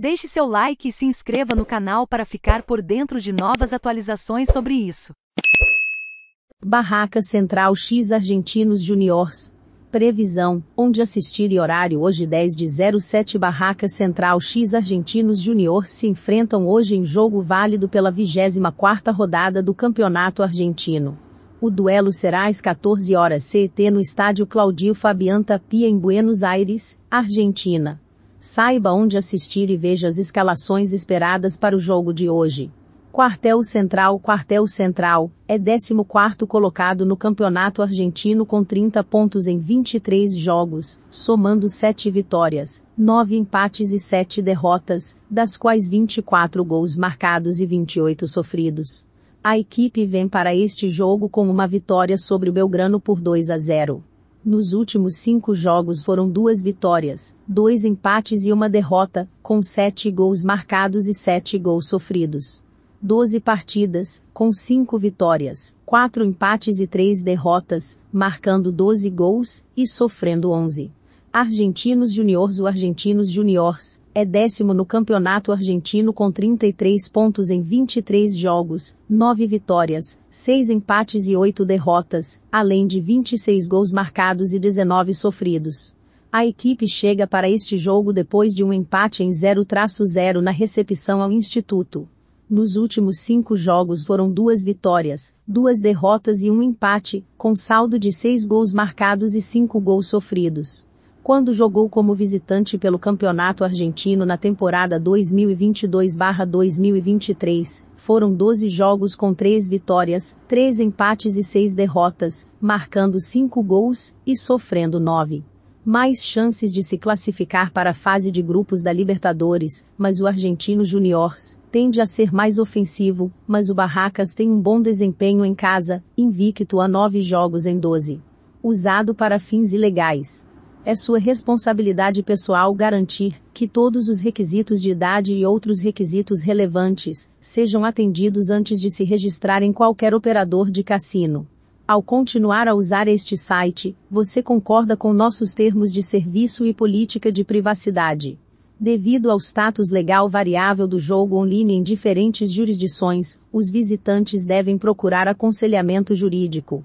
Deixe seu like e se inscreva no canal para ficar por dentro de novas atualizações sobre isso. Barraca Central X Argentinos Juniors. Previsão, onde assistir e horário hoje 10 de 07 Barraca Central X Argentinos Juniors se enfrentam hoje em jogo válido pela 24ª rodada do Campeonato Argentino. O duelo será às 14 horas CT no estádio Claudio Fabian Tapia em Buenos Aires, Argentina. Saiba onde assistir e veja as escalações esperadas para o jogo de hoje. Quartel Central Quartel Central é 14º colocado no Campeonato Argentino com 30 pontos em 23 jogos, somando 7 vitórias, 9 empates e 7 derrotas, das quais 24 gols marcados e 28 sofridos. A equipe vem para este jogo com uma vitória sobre o Belgrano por 2 a 0. Nos últimos cinco jogos foram duas vitórias, dois empates e uma derrota, com sete gols marcados e sete gols sofridos. Doze partidas, com cinco vitórias, quatro empates e três derrotas, marcando 12 gols e sofrendo 11. Argentinos Juniors O Argentinos Juniors é décimo no campeonato argentino com 33 pontos em 23 jogos, 9 vitórias, 6 empates e 8 derrotas, além de 26 gols marcados e 19 sofridos. A equipe chega para este jogo depois de um empate em 0-0 na recepção ao Instituto. Nos últimos cinco jogos foram duas vitórias, duas derrotas e um empate, com saldo de seis gols marcados e cinco gols sofridos quando jogou como visitante pelo Campeonato Argentino na temporada 2022-2023, foram 12 jogos com 3 vitórias, 3 empates e 6 derrotas, marcando 5 gols e sofrendo 9 mais chances de se classificar para a fase de grupos da Libertadores, mas o argentino Juniors tende a ser mais ofensivo, mas o Barracas tem um bom desempenho em casa, invicto a nove jogos em 12. Usado para fins ilegais. É sua responsabilidade pessoal garantir que todos os requisitos de idade e outros requisitos relevantes sejam atendidos antes de se registrar em qualquer operador de cassino. Ao continuar a usar este site, você concorda com nossos termos de serviço e política de privacidade. Devido ao status legal variável do jogo online em diferentes jurisdições, os visitantes devem procurar aconselhamento jurídico.